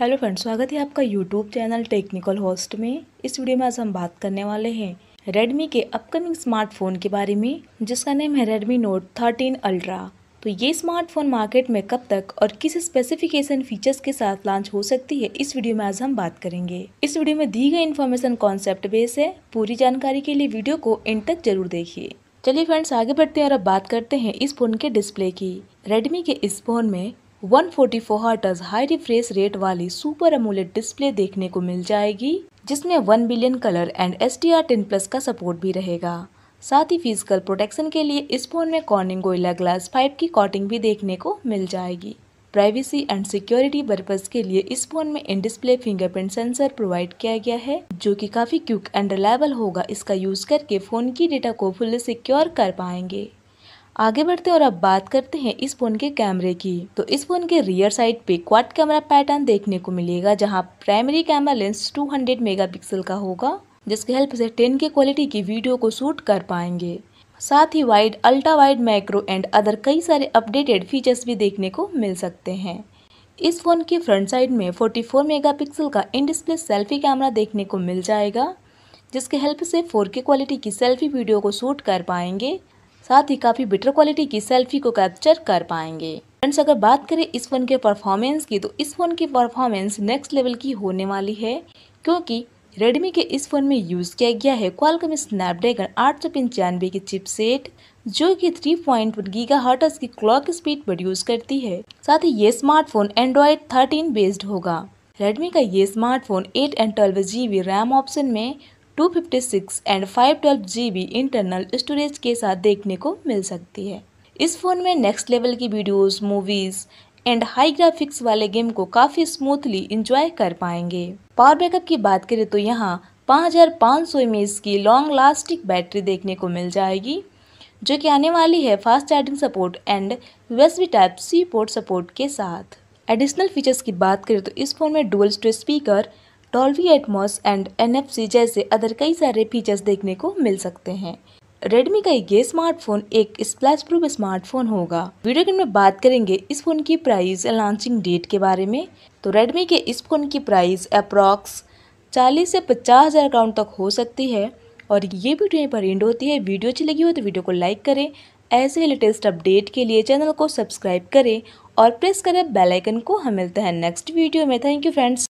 hello friends स्वागत है आपका यूट्यूब चैनल टेक्निकल होस्ट में इस वीडियो में आज हम बात करने वाले हैं रेडमी के अपकमिंग स्मार्टफोन के बारे में जिसका नाम है रेडमी नोट थर्टीन अल्ट्रा तो ये स्मार्टफोन मार्केट में कब तक और किस स्पेसिफिकेशन फीचर्स के साथ लॉन्च हो सकती है इस वीडियो में आज हम बात करेंगे इस वीडियो में दी गई इन्फॉर्मेशन कॉन्सेप्ट बेस है पूरी जानकारी के लिए वीडियो को इन तक जरूर देखिए चलिए फ्रेंड्स आगे बढ़ते हैं और अब बात करते हैं इस फोन के डिस्प्ले की रेडमी के इस फोन में 144 हार्ट हाई रिफ्रेश रेट वाली सुपर अमोलेट डिस्प्ले देखने को मिल जाएगी जिसमें 1 billion colour and S T R ten plus का सपोर्ट भी रहेगा साथ ही फिजिकल प्रोटेक्शन के लिए इस फोन में कॉर्निंग गोइला ग्लास 5 की कॉटिंग भी देखने को मिल जाएगी प्राइवेसी एंड सिक्योरिटी पर्पज के लिए इस फोन में in display fingerprint sensor provide किया गया है जो कि काफी क्यूक एंड रिलायबल होगा इसका यूज करके फोन की डेटा को फुल सिक्योर कर पाएंगे आगे बढ़ते और अब बात करते हैं इस फोन के कैमरे की तो इस फोन के रियर साइड पे क्वाड कैमरा पैटर्न देखने को मिलेगा जहाँ प्राइमरी कैमरा लेंस 200 मेगापिक्सल का होगा जिसके हेल्प से 10 के क्वालिटी की वीडियो को शूट कर पाएंगे साथ ही wide ultra wide macro and other कई सारे अपडेटेड फीचर्स भी देखने को मिल सकते हैं इस फ़ोन की फ्रंट साइड में 44 मेगापिक्सल का इन डिस्प्ले सेल्फी कैमरा देखने को मिल जाएगा जिसके हेल्प से 4K क्वालिटी की सेल्फी वीडियो को शूट कर पाएंगे साथ ही काफ़ी बेटर क्वालिटी की सेल्फी को कैप्चर कर पाएंगे फ्रेंड्स अगर बात करें इस फ़ोन के परफॉर्मेंस की तो इस फ़ोन की परफॉर्मेंस नेक्स्ट लेवल की होने वाली है क्योंकि रेडमी के इस फ़ोन में यूज़ किया गया है क्वालकम स्नैपड्रैगन आठ सौ पंचानवे की चिपसेट जो कि 3.1 पॉइंट गीगा हर्टस की क्लॉक स्पीड प्रोड्यूस करती है साथ ही ये स्मार्टफोन एंड्रॉयड 13 बेस्ड होगा रेडमी का ये smartphone 8 and twelve G RAM option में 256 एंड 512 जीबी इंटरनल स्टोरेज के साथ देखने को मिल सकती है इस फ़ोन में नेक्स्ट लेवल की videos, movies and high graphics वाले गेम को काफ़ी स्मूथली इंजॉय कर पाएंगे पावर बैकअप की बात करें तो यहाँ 5500 एमएच की लॉन्ग लास्टिक बैटरी देखने को मिल जाएगी जो कि आने वाली है fast charging support and USB type C port support के साथ एडिशनल फीचर्स की बात करें तो इस फ़ोन में dual storage speaker Dolby Atmos and NFC जैसे अदर कई सारे फीचर्स देखने को मिल सकते हैं रेडमी का ये स्मार्टफोन एक स्प्लैश प्रूफ स्मार्टफोन होगा वीडियो गेम में बात करेंगे इस फोन की प्राइस लॉन्चिंग डेट के बारे में तो रेडमी के इस फोन की प्राइस अप्रॉक्स चालीस से पचास हज़ार अकाउंट तक हो सकती है और ये वीडियो यहीं पर एंड होती है वीडियो अच्छी लगी हो तो वीडियो को लाइक करें ऐसे लेटेस्ट अपडेट के लिए चैनल को सब्सक्राइब करें और प्रेस करें बेलाइकन को हम मिलते हैं नेक्स्ट वीडियो में थैंक यू फ्रेंड्स